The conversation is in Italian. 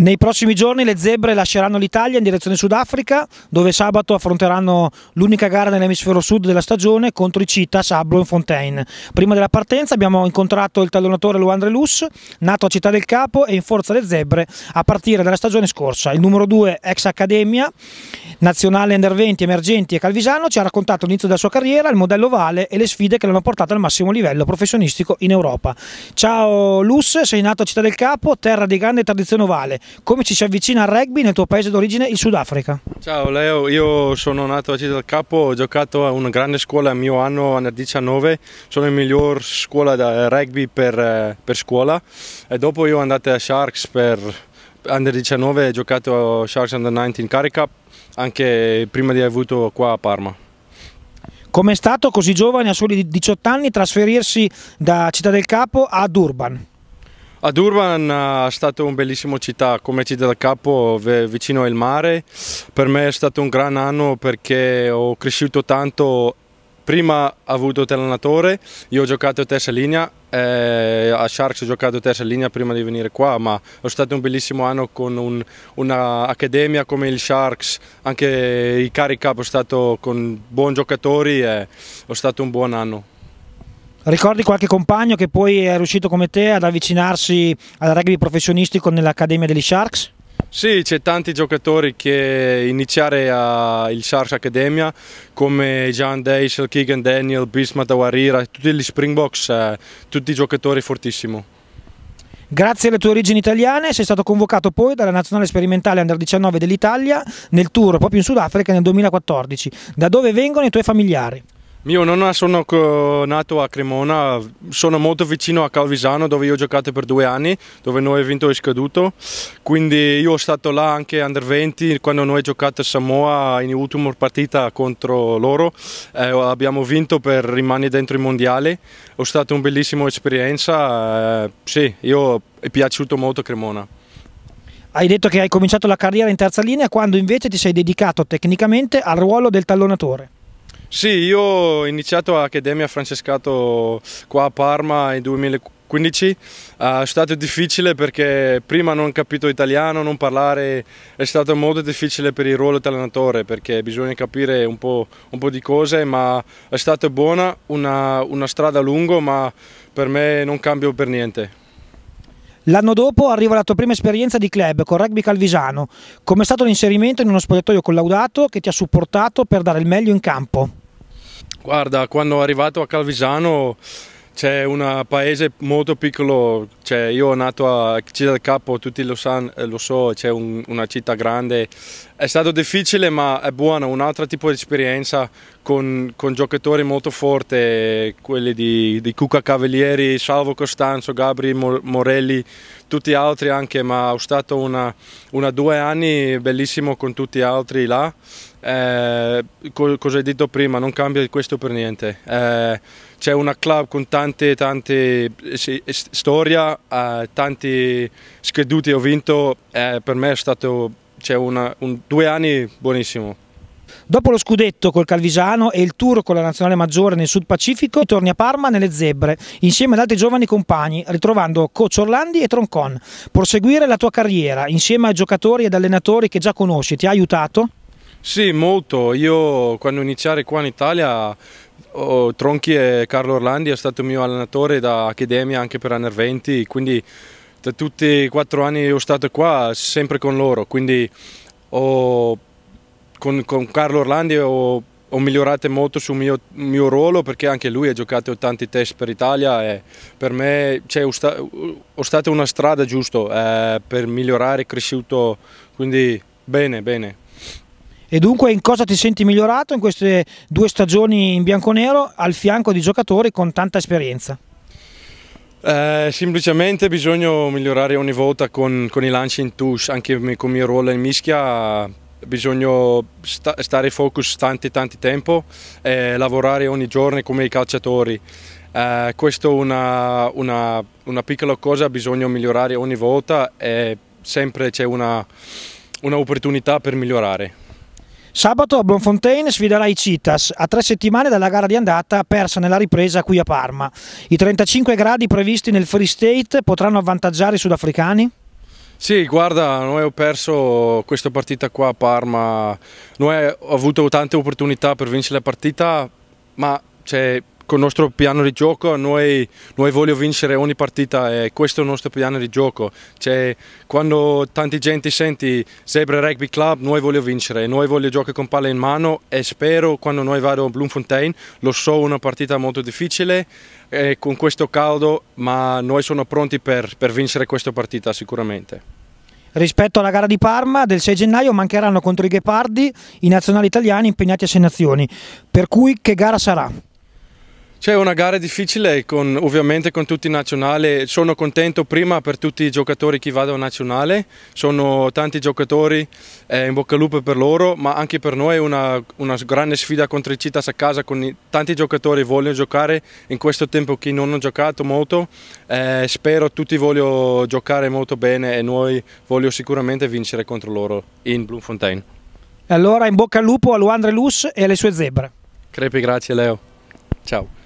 Nei prossimi giorni le zebre lasceranno l'Italia in direzione Sudafrica, dove sabato affronteranno l'unica gara nell'emisfero sud della stagione contro i Cita, Sablo e Fontaine. Prima della partenza abbiamo incontrato il tallonatore Luandre Lus, nato a Città del Capo e in forza alle zebre a partire dalla stagione scorsa. Il numero 2, ex Accademia, nazionale Under 20, Emergenti e Calvisano, ci ha raccontato l'inizio della sua carriera, il modello Vale e le sfide che l'hanno portato al massimo livello professionistico in Europa. Ciao Lus, sei nato a Città del Capo, terra di grande tradizione ovale come ci si avvicina al rugby nel tuo paese d'origine, il Sudafrica. Ciao Leo, io sono nato a Città del Capo, ho giocato a una grande scuola al mio anno, anno 19, sono il miglior scuola da rugby per, eh, per scuola e dopo io sono andato a Sharks per Under 19 ho giocato a Sharks Under 19 in Carica anche prima di aver avuto qua a Parma. Com'è stato così giovane a soli 18 anni trasferirsi da Città del Capo a Durban? Ad Urban eh, è stata una bellissima città, come città del capo vicino al mare, per me è stato un gran anno perché ho cresciuto tanto, prima ho avuto l'allenatore, io ho giocato terza linea, eh, a Sharks ho giocato terza linea prima di venire qua, ma è stato un bellissimo anno con un, un'accademia come il Sharks, anche i carica ho stato con buoni giocatori e è stato un buon anno. Ricordi qualche compagno che poi è riuscito come te ad avvicinarsi al rugby professionistico nell'Accademia degli Sharks? Sì, c'è tanti giocatori che iniziare a, il Sharks Academia come Jan Deisel, Keegan Daniel, Bismarck Tawarira, tutti gli Springboks, eh, tutti giocatori fortissimo. Grazie alle tue origini italiane sei stato convocato poi dalla nazionale sperimentale under 19 dell'Italia nel tour proprio in Sudafrica nel 2014. Da dove vengono i tuoi familiari? Io non sono nato a Cremona, sono molto vicino a Calvisano dove io ho giocato per due anni, dove noi abbiamo vinto e scaduto, quindi io ho stato là anche under 20 quando noi abbiamo giocato a Samoa in ultima partita contro loro, eh, abbiamo vinto per rimanere dentro i mondiali, è stata una bellissima esperienza, eh, sì, io è piaciuto molto Cremona. Hai detto che hai cominciato la carriera in terza linea quando invece ti sei dedicato tecnicamente al ruolo del tallonatore. Sì, io ho iniziato l'Accademia Francescato qua a Parma nel 2015, eh, è stato difficile perché prima non ho capito italiano, non parlare è stato molto difficile per il ruolo di allenatore perché bisogna capire un po', un po', di cose, ma è stata buona, una, una strada lunga, ma per me non cambio per niente. L'anno dopo arriva la tua prima esperienza di club con Rugby Calvisano. Com'è stato l'inserimento in uno spogliatoio collaudato che ti ha supportato per dare il meglio in campo? Guarda, quando sono arrivato a Calvisano c'è un paese molto piccolo, cioè, io sono nato a Città del Capo, tutti lo, sanno, eh, lo so, c'è un, una città grande, è stato difficile ma è buono, un altro tipo di esperienza con, con giocatori molto forti, quelli di, di, Cuca Cavalieri, Salvo Costanzo, Gabri Morelli, tutti altri anche, ma ho stato una, una due anni bellissimo con tutti gli altri là eh, co cosa hai detto prima, non cambia questo per niente. Eh, c'è una club con tante, tante storie, eh, eh tanti scaduti ho vinto, eh, per me è stato una, un, due anni buonissimo. Dopo lo scudetto col Calvisano e il tour con la nazionale maggiore nel Sud Pacifico, torni a Parma nelle Zebre, insieme ad altri giovani compagni, ritrovando Coach Orlandi e Troncon. Proseguire la tua carriera insieme a giocatori ed allenatori che già conosci ti ha aiutato? Sì, molto. Io quando iniziare qua in Italia oh, Tronchi e Carlo Orlandi è stato il mio allenatore da Accademia anche per Under 20, quindi da tutti i quattro anni che ho stato qua sempre con loro, quindi oh, con, con, Carlo Orlandi ho, ho migliorato molto sul mio, mio, ruolo perché anche lui ha giocato tanti test per Italia e per me cioè, ho, sta, ho stata una strada giusta eh, per migliorare, cresciuto, quindi bene, bene. E dunque in cosa ti senti migliorato in queste due stagioni in bianconero al fianco di giocatori con tanta esperienza? Eh, semplicemente bisogna migliorare ogni volta con, con i lanci in touch, anche con il mio ruolo in mischia bisogna sta, stare focus tanti tanti tempo e lavorare ogni giorno come i calciatori. Eh, questa è una, una, una, piccola cosa, bisogna migliorare ogni volta e sempre c'è un'opportunità per migliorare. Sabato a Blonfontaine sfiderà i Citas a tre settimane dalla gara di andata persa nella ripresa qui a Parma. I 35 gradi previsti nel Free State potranno avvantaggiare i sudafricani? Sì, guarda, noi abbiamo perso questa partita qua a Parma, noi abbiamo avuto tante opportunità per vincere la partita, ma cioè, con il nostro piano di gioco noi, noi vogliamo vincere ogni partita e questo è il nostro piano di gioco. Cioè, quando tanti gente sente Zebra Rugby Club noi vogliamo vincere, noi vogliamo giocare con palle in mano e spero quando noi vado a Bloemfontein, lo so una partita molto difficile eh, con questo caldo, ma noi siamo pronti per, per vincere questa partita sicuramente. Rispetto alla gara di Parma del 6 gennaio mancheranno contro i Ghepardi i nazionali italiani impegnati a 6 nazioni, per cui che gara sarà? C'è una gara difficile con, ovviamente con tutti i nazionali, sono contento prima per tutti i giocatori che vanno a nazionale, sono tanti giocatori, eh, in bocca al lupo per loro, ma anche per noi è una, una, grande sfida contro il Citas a casa, con i, tanti giocatori vogliono giocare in questo tempo che non hanno giocato molto, eh, spero tutti vogliono giocare molto bene e noi voglio sicuramente vincere contro loro in Bloemfontein. Allora in bocca al lupo a Luandre Luz e alle sue zebre. Crepi, grazie Leo. Ciao.